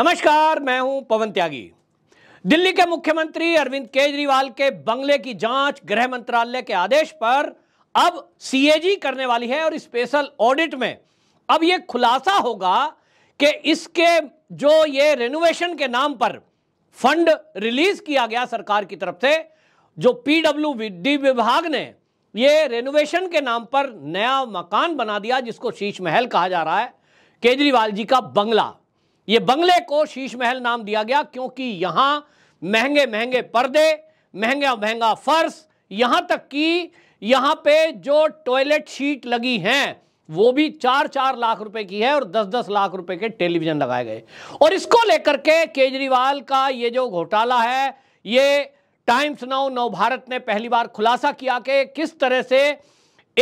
नमस्कार मैं हूं पवन त्यागी दिल्ली के मुख्यमंत्री अरविंद केजरीवाल के बंगले की जांच गृह मंत्रालय के आदेश पर अब सीएजी करने वाली है और स्पेशल ऑडिट में अब यह खुलासा होगा कि इसके जो ये रेनोवेशन के नाम पर फंड रिलीज किया गया सरकार की तरफ से जो पीडब्ल्यू डी विभाग ने ये रेनोवेशन के नाम पर नया मकान बना दिया जिसको शीश महल कहा जा रहा है केजरीवाल जी का बंगला ये बंगले को शीश महल नाम दिया गया क्योंकि यहां महंगे महंगे पर्दे महंगा महंगा फर्श यहां तक कि यहां पे जो टॉयलेट शीट लगी हैं वो भी चार चार लाख रुपए की है और दस दस लाख रुपए के टेलीविजन लगाए गए और इसको लेकर के केजरीवाल का ये जो घोटाला है ये टाइम्स नाउ नव भारत ने पहली बार खुलासा किया कि किस तरह से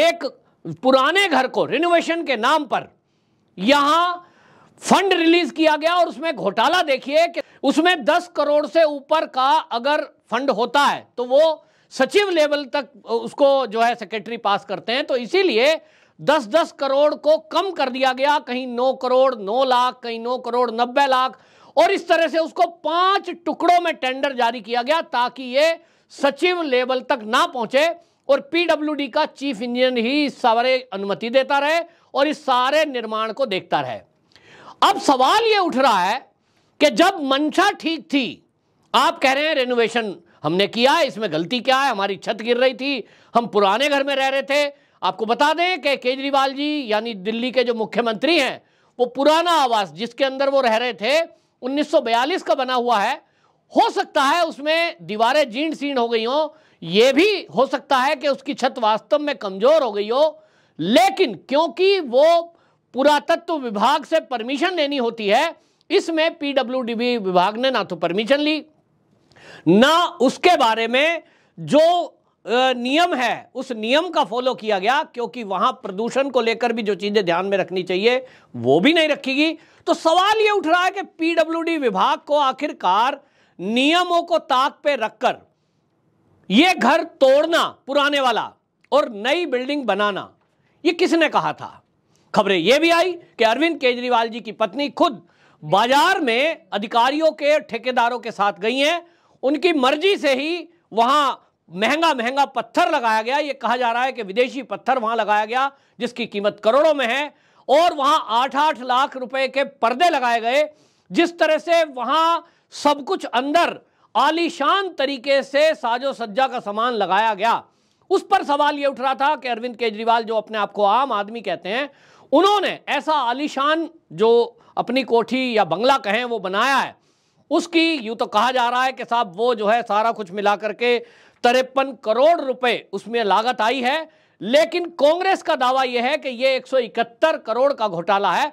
एक पुराने घर को रिनोवेशन के नाम पर यहां फंड रिलीज किया गया और उसमें घोटाला देखिए कि उसमें 10 करोड़ से ऊपर का अगर फंड होता है तो वो सचिव लेवल तक उसको जो है सेक्रेटरी पास करते हैं तो इसीलिए 10-10 करोड़ को कम कर दिया गया कहीं 9 करोड़ 9 लाख कहीं 9 करोड़ 90 लाख और इस तरह से उसको पांच टुकड़ों में टेंडर जारी किया गया ताकि ये सचिव लेवल तक ना पहुंचे और पीडब्ल्यू का चीफ इंजीनियर ही इस सारे अनुमति देता रहे और इस सारे निर्माण को देखता रहे अब सवाल ये उठ रहा है कि जब मंशा ठीक थी आप कह रहे हैं रेनोवेशन हमने किया इसमें गलती क्या है हमारी छत गिर रही थी हम पुराने घर में रह रहे थे आपको बता दें कि केजरीवाल जी यानी दिल्ली के जो मुख्यमंत्री हैं वो पुराना आवास जिसके अंदर वो रह रहे थे 1942 का बना हुआ है हो सकता है उसमें दीवारें जीण सीण हो गई हो ये भी हो सकता है कि उसकी छत वास्तव में कमज़ोर हो गई हो लेकिन क्योंकि वो पुरातत्व विभाग से परमिशन लेनी होती है इसमें पीडब्ल्यू विभाग ने ना तो परमिशन ली ना उसके बारे में जो नियम है उस नियम का फॉलो किया गया क्योंकि वहां प्रदूषण को लेकर भी जो चीजें ध्यान में रखनी चाहिए वो भी नहीं रखी गई तो सवाल ये उठ रहा है कि पीडब्ल्यू विभाग को आखिरकार नियमों को ताक पे रखकर यह घर तोड़ना पुराने वाला और नई बिल्डिंग बनाना यह किसने कहा था खबरें यह भी आई कि अरविंद केजरीवाल जी की पत्नी खुद बाजार में अधिकारियों के ठेकेदारों के साथ गई हैं उनकी मर्जी से ही वहां महंगा महंगा पत्थर लगाया गया यह कहा जा रहा है कि विदेशी पत्थर वहां लगाया गया जिसकी कीमत करोड़ों में है और वहां आठ आठ लाख रुपए के पर्दे लगाए गए जिस तरह से वहां सब कुछ अंदर आलीशान तरीके से साजो सज्जा का सामान लगाया गया उस पर सवाल यह उठ रहा था कि अरविंद केजरीवाल जो अपने आप को आम आदमी कहते हैं उन्होंने ऐसा आलिशान जो अपनी कोठी या बंगला कहें वो बनाया है उसकी यूं तो कहा जा रहा है कि साहब वो जो है सारा कुछ मिला करके तिरपन करोड़ रुपए उसमें लागत आई है लेकिन कांग्रेस का दावा यह है कि ये 171 करोड़ का घोटाला है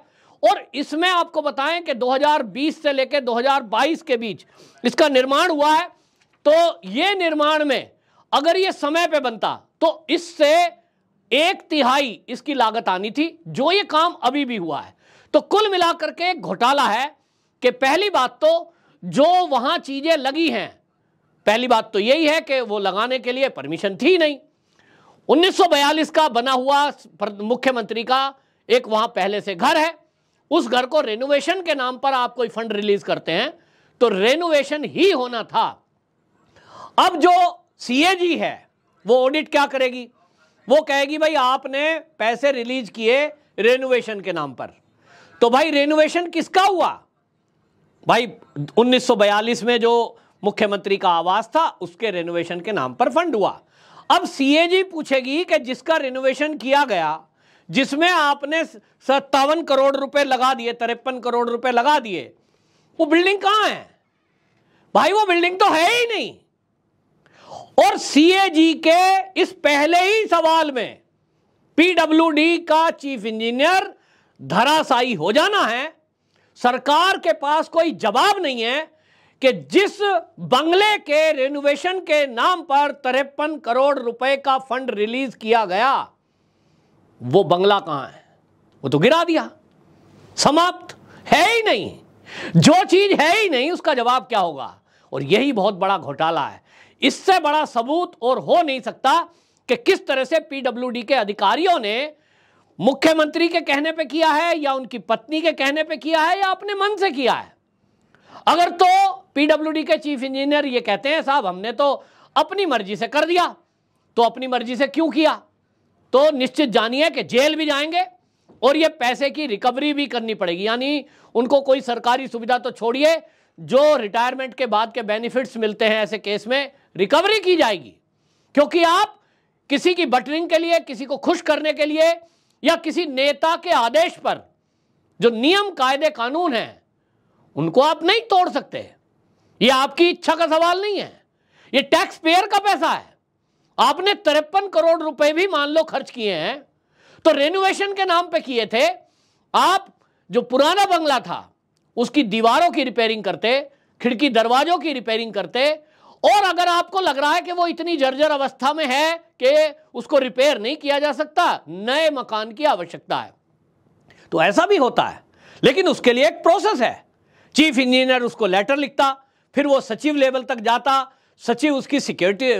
और इसमें आपको बताएं कि 2020 से लेकर 2022 के बीच इसका निर्माण हुआ है तो यह निर्माण में अगर ये समय पे बनता तो इससे एक तिहाई इसकी लागत आनी थी जो ये काम अभी भी हुआ है तो कुल मिलाकर के घोटाला है कि पहली बात तो जो वहां चीजें लगी हैं पहली बात तो यही है कि वो लगाने के लिए परमिशन थी नहीं 1942 का बना हुआ मुख्यमंत्री का एक वहां पहले से घर है उस घर को रेनोवेशन के नाम पर आप कोई फंड रिलीज करते हैं तो रेनोवेशन ही होना था अब जो सीएजी है वो ऑडिट क्या करेगी वो कहेगी भाई आपने पैसे रिलीज किए रेनोवेशन के नाम पर तो भाई रेनोवेशन किसका हुआ भाई 1942 में जो मुख्यमंत्री का आवास था उसके रेनोवेशन के नाम पर फंड हुआ अब सीएजी पूछेगी कि जिसका रेनोवेशन किया गया जिसमें आपने सत्तावन करोड़ रुपए लगा दिए तिरपन करोड़ रुपए लगा दिए वो बिल्डिंग कहां है भाई वो बिल्डिंग तो है ही नहीं और सीएजी के इस पहले ही सवाल में पीडब्ल्यूडी का चीफ इंजीनियर धराशाई हो जाना है सरकार के पास कोई जवाब नहीं है कि जिस बंगले के रेनोवेशन के नाम पर तिरपन करोड़ रुपए का फंड रिलीज किया गया वो बंगला कहां है वो तो गिरा दिया समाप्त है ही नहीं जो चीज है ही नहीं उसका जवाब क्या होगा और यही बहुत बड़ा घोटाला है इससे बड़ा सबूत और हो नहीं सकता कि किस तरह से पीडब्ल्यूडी के अधिकारियों ने मुख्यमंत्री के कहने पे किया है या उनकी पत्नी के कहने पे किया है या अपने मन से किया है अगर तो पीडब्ल्यूडी के चीफ इंजीनियर ये कहते हैं साहब हमने तो अपनी मर्जी से कर दिया तो अपनी मर्जी से क्यों किया तो निश्चित जानिए कि जेल भी जाएंगे और ये पैसे की रिकवरी भी करनी पड़ेगी यानी उनको कोई सरकारी सुविधा तो छोड़िए जो रिटायरमेंट के बाद के बेनिफिट्स मिलते हैं ऐसे केस में रिकवरी की जाएगी क्योंकि आप किसी की बटरिंग के लिए किसी को खुश करने के लिए या किसी नेता के आदेश पर जो नियम कायदे कानून हैं उनको आप नहीं तोड़ सकते ये आपकी इच्छा का सवाल नहीं है ये टैक्स पेयर का पैसा है आपने तिरपन करोड़ रुपए भी मान लो खर्च किए हैं तो रेनोवेशन के नाम पे किए थे आप जो पुराना बंगला था उसकी दीवारों की रिपेयरिंग करते खिड़की दरवाजों की रिपेयरिंग करते और अगर आपको लग रहा है कि वो इतनी जर्जर अवस्था में है कि उसको रिपेयर नहीं किया जा सकता नए मकान की आवश्यकता है तो ऐसा भी होता है लेकिन उसके लिए एक प्रोसेस है चीफ इंजीनियर उसको लेटर लिखता फिर वो सचिव लेवल तक जाता सचिव उसकी सिक्योरिटी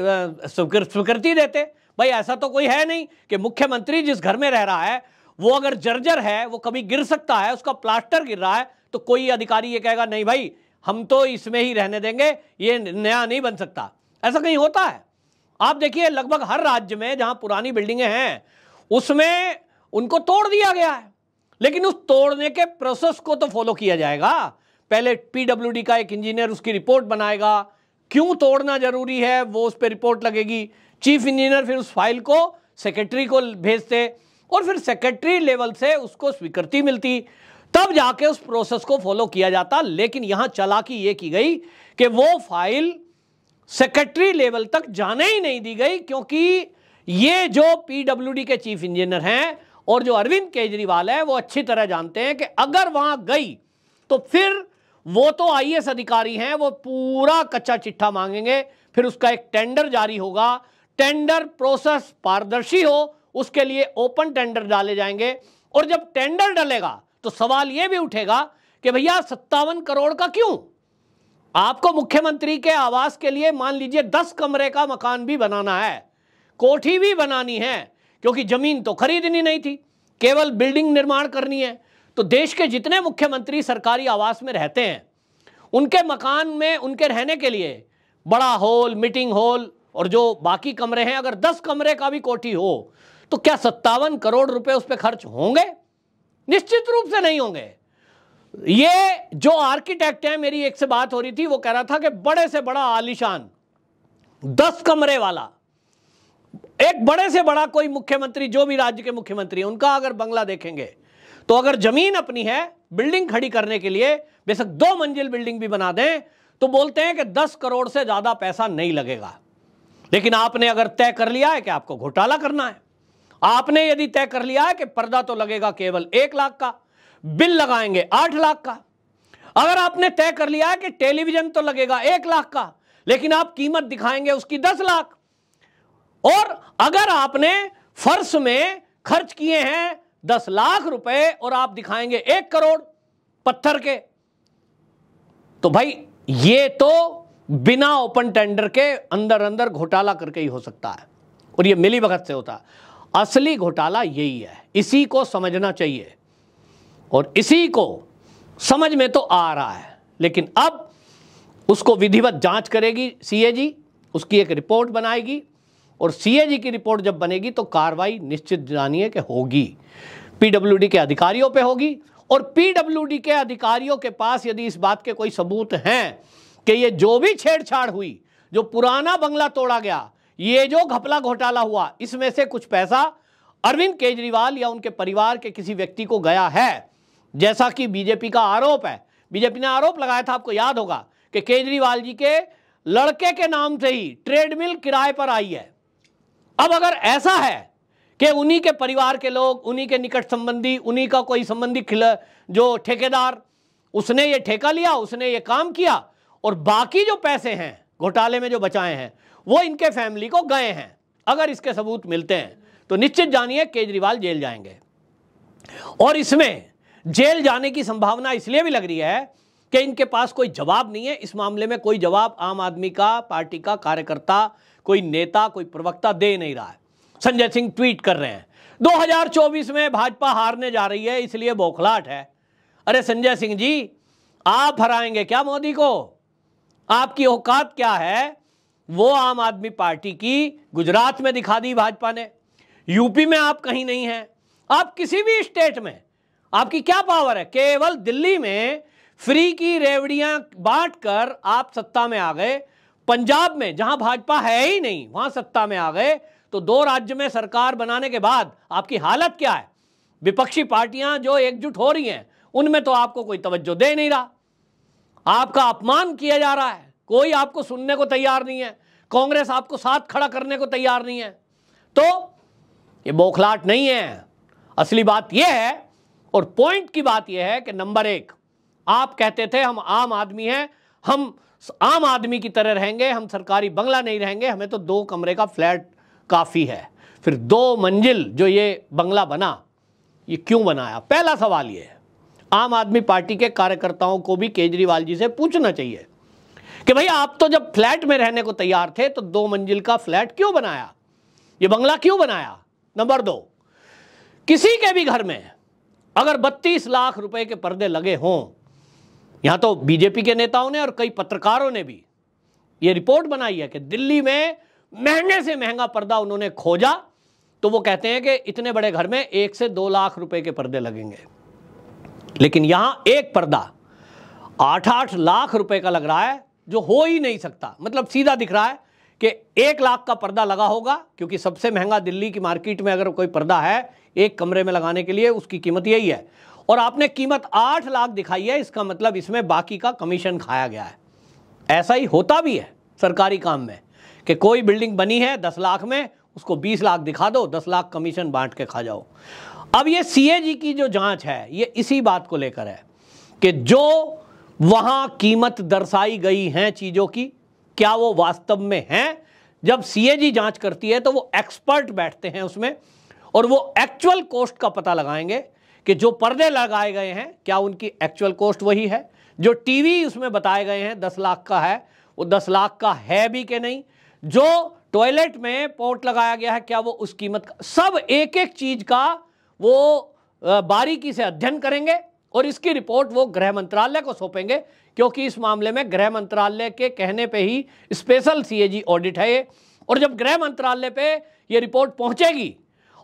स्वीकृति देते भाई ऐसा तो कोई है नहीं कि मुख्यमंत्री जिस घर में रह रहा है वो अगर जर्जर है वो कभी गिर सकता है उसका प्लास्टर गिर रहा है तो कोई अधिकारी ये कहेगा नहीं भाई हम तो इसमें ही रहने देंगे ये नया नहीं बन सकता ऐसा कहीं होता है आप देखिए लगभग हर राज्य में जहां पुरानी बिल्डिंगें हैं उसमें उनको तोड़ दिया गया है लेकिन उस तोड़ने के प्रोसेस को तो फॉलो किया जाएगा पहले पीडब्ल्यूडी का एक इंजीनियर उसकी रिपोर्ट बनाएगा क्यों तोड़ना जरूरी है वो उस पर रिपोर्ट लगेगी चीफ इंजीनियर फिर उस फाइल को सेक्रेटरी को भेजते और फिर सेक्रेटरी लेवल से उसको स्वीकृति मिलती तब जाके उस प्रोसेस को फॉलो किया जाता लेकिन यहां चलाकी ये की गई कि वो फाइल सेक्रेटरी लेवल तक जाने ही नहीं दी गई क्योंकि ये जो पीडब्ल्यूडी के चीफ इंजीनियर हैं और जो अरविंद केजरीवाल है वो अच्छी तरह जानते हैं कि अगर वहां गई तो फिर वो तो आई अधिकारी हैं वो पूरा कच्चा चिट्ठा मांगेंगे फिर उसका एक टेंडर जारी होगा टेंडर प्रोसेस पारदर्शी हो उसके लिए ओपन टेंडर डाले जाएंगे और जब टेंडर डलेगा तो सवाल यह भी उठेगा कि भैया सत्तावन करोड़ का क्यों आपको मुख्यमंत्री के आवास के लिए मान लीजिए दस कमरे का मकान भी बनाना है कोठी भी बनानी है क्योंकि जमीन तो खरीदनी नहीं थी केवल बिल्डिंग निर्माण करनी है तो देश के जितने मुख्यमंत्री सरकारी आवास में रहते हैं उनके मकान में उनके रहने के लिए बड़ा हॉल मीटिंग हॉल और जो बाकी कमरे हैं अगर दस कमरे का भी कोठी हो तो क्या सत्तावन करोड़ रुपए उस पर खर्च होंगे निश्चित रूप से नहीं होंगे ये जो आर्किटेक्ट है मेरी एक से बात हो रही थी वो कह रहा था कि बड़े से बड़ा आलिशान दस कमरे वाला एक बड़े से बड़ा कोई मुख्यमंत्री जो भी राज्य के मुख्यमंत्री उनका अगर बंगला देखेंगे तो अगर जमीन अपनी है बिल्डिंग खड़ी करने के लिए बेशक दो मंजिल बिल्डिंग भी बना दें तो बोलते हैं कि दस करोड़ से ज्यादा पैसा नहीं लगेगा लेकिन आपने अगर तय कर लिया है कि आपको घोटाला करना है आपने यदि तय कर लिया है कि पर्दा तो लगेगा केवल एक लाख का बिल लगाएंगे आठ लाख का अगर आपने तय कर लिया है कि टेलीविजन तो लगेगा एक लाख का लेकिन आप कीमत दिखाएंगे उसकी दस लाख और अगर आपने फर्श में खर्च किए हैं दस लाख रुपए और आप दिखाएंगे एक करोड़ पत्थर के तो भाई ये तो बिना ओपन टेंडर के अंदर अंदर घोटाला करके ही हो सकता है और ये मिली भगत से होता है असली घोटाला यही है इसी को समझना चाहिए और इसी को समझ में तो आ रहा है लेकिन अब उसको विधिवत जांच करेगी सीएजी उसकी एक रिपोर्ट बनाएगी और सीएजी की रिपोर्ट जब बनेगी तो कार्रवाई निश्चित जानिए कि होगी पीडब्ल्यूडी के अधिकारियों पे होगी और पीडब्ल्यूडी के अधिकारियों के पास यदि इस बात के कोई सबूत हैं कि ये जो भी छेड़छाड़ हुई जो पुराना बंगला तोड़ा गया ये जो घपला घोटाला हुआ इसमें से कुछ पैसा अरविंद केजरीवाल या उनके परिवार के किसी व्यक्ति को गया है जैसा कि बीजेपी का आरोप है बीजेपी ने आरोप लगाया था आपको याद होगा कि केजरीवाल जी के लड़के के नाम से ही ट्रेडमिल किराए पर आई है अब अगर ऐसा है कि उन्हीं के परिवार के लोग उन्हीं के निकट संबंधी उन्हीं का कोई संबंधी जो ठेकेदार उसने ये ठेका लिया उसने ये काम किया और बाकी जो पैसे हैं घोटाले में जो बचाए हैं वो इनके फैमिली को गए हैं अगर इसके सबूत मिलते हैं तो निश्चित जानिए केजरीवाल जेल जाएंगे और इसमें जेल जाने की संभावना इसलिए भी लग रही है कि इनके पास कोई जवाब नहीं है इस मामले में कोई जवाब आम आदमी का पार्टी का कार्यकर्ता कोई नेता कोई प्रवक्ता दे नहीं रहा है संजय सिंह ट्वीट कर रहे हैं 2024 में भाजपा हारने जा रही है इसलिए बौखलाट है अरे संजय सिंह जी आप हराएंगे क्या मोदी को आपकी औकात क्या है वो आम आदमी पार्टी की गुजरात में दिखा दी भाजपा ने यूपी में आप कहीं नहीं हैं आप किसी भी स्टेट में आपकी क्या पावर है केवल दिल्ली में फ्री की रेवड़ियां बांटकर आप सत्ता में आ गए पंजाब में जहां भाजपा है ही नहीं वहां सत्ता में आ गए तो दो राज्य में सरकार बनाने के बाद आपकी हालत क्या है विपक्षी पार्टियां जो एकजुट हो रही हैं उनमें तो आपको कोई तवज्जो दे नहीं रहा आपका अपमान किया जा रहा है कोई आपको सुनने को तैयार नहीं है कांग्रेस आपको साथ खड़ा करने को तैयार नहीं है तो ये बौखलाट नहीं है असली बात यह है और पॉइंट की बात यह है कि नंबर एक आप कहते थे हम आम आदमी हैं हम आम आदमी की तरह रहेंगे हम सरकारी बंगला नहीं रहेंगे हमें तो दो कमरे का फ्लैट काफ़ी है फिर दो मंजिल जो ये बंगला बना ये क्यों बनाया पहला सवाल ये है आम आदमी पार्टी के कार्यकर्ताओं को भी केजरीवाल जी से पूछना चाहिए कि भाई आप तो जब फ्लैट में रहने को तैयार थे तो दो मंजिल का फ्लैट क्यों बनाया ये बंगला क्यों बनाया नंबर दो किसी के भी घर में अगर बत्तीस लाख रुपए के पर्दे लगे हों यहां तो बीजेपी के नेताओं ने और कई पत्रकारों ने भी ये रिपोर्ट बनाई है कि दिल्ली में महंगे से महंगा पर्दा उन्होंने खोजा तो वो कहते हैं कि इतने बड़े घर में एक से दो लाख रुपए के पर्दे लगेंगे लेकिन यहां एक पर्दा आठ आठ लाख रुपए का लग रहा है जो हो ही नहीं सकता मतलब सीधा दिख रहा है कि एक लाख का पर्दा लगा होगा क्योंकि सबसे महंगा दिल्ली की मार्केट में अगर कोई पर्दा है एक कमरे में लगाने के लिए उसकी कीमत यही है और आपने कीमत आठ लाख दिखाई है इसका मतलब इसमें बाकी का कमीशन खाया गया है ऐसा ही होता भी है सरकारी काम में कि कोई बिल्डिंग बनी है दस लाख में उसको बीस लाख दिखा दो दस लाख कमीशन बांट के खा जाओ अब ये सी की जो जांच है ये इसी बात को लेकर है कि जो वहां कीमत दर्शाई गई है चीजों की क्या वो वास्तव में है जब सीएजी जांच करती है तो वो एक्सपर्ट बैठते हैं उसमें और वो एक्चुअल कॉस्ट का पता लगाएंगे कि जो पर्दे लगाए गए हैं क्या उनकी एक्चुअल कॉस्ट वही है जो टीवी उसमें बताए गए हैं दस लाख का है वो दस लाख का है भी कि नहीं जो टॉयलेट में पोर्ट लगाया गया है क्या वो उस कीमत का सब एक एक चीज का वो बारीकी से अध्ययन करेंगे और इसकी रिपोर्ट वो गृह मंत्रालय को सौंपेंगे क्योंकि इस मामले में गृह मंत्रालय के कहने पे ही स्पेशल सीएजी ऑडिट है ये और जब गृह मंत्रालय पे ये रिपोर्ट पहुंचेगी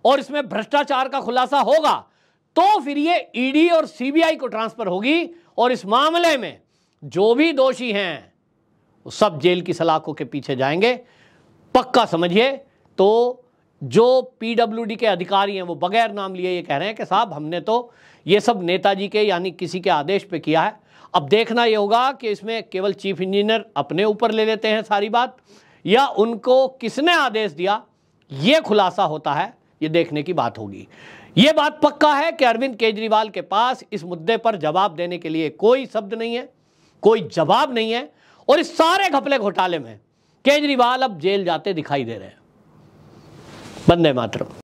और इसमें भ्रष्टाचार का खुलासा होगा तो फिर ये ईडी e और सीबीआई को ट्रांसफर होगी और इस मामले में जो भी दोषी हैं वो सब जेल की सलाखों के पीछे जाएंगे पक्का समझिए तो जो पीडब्ल्यूडी के अधिकारी हैं वो बगैर नाम लिए ये कह रहे हैं कि साहब हमने तो ये सब नेताजी के यानी किसी के आदेश पे किया है अब देखना ये होगा कि इसमें केवल चीफ इंजीनियर अपने ऊपर ले लेते हैं सारी बात या उनको किसने आदेश दिया ये खुलासा होता है ये देखने की बात होगी ये बात पक्का है कि अरविंद केजरीवाल के पास इस मुद्दे पर जवाब देने के लिए कोई शब्द नहीं है कोई जवाब नहीं है और इस सारे घपले घोटाले में केजरीवाल अब जेल जाते दिखाई दे रहे हैं बंदे मातरम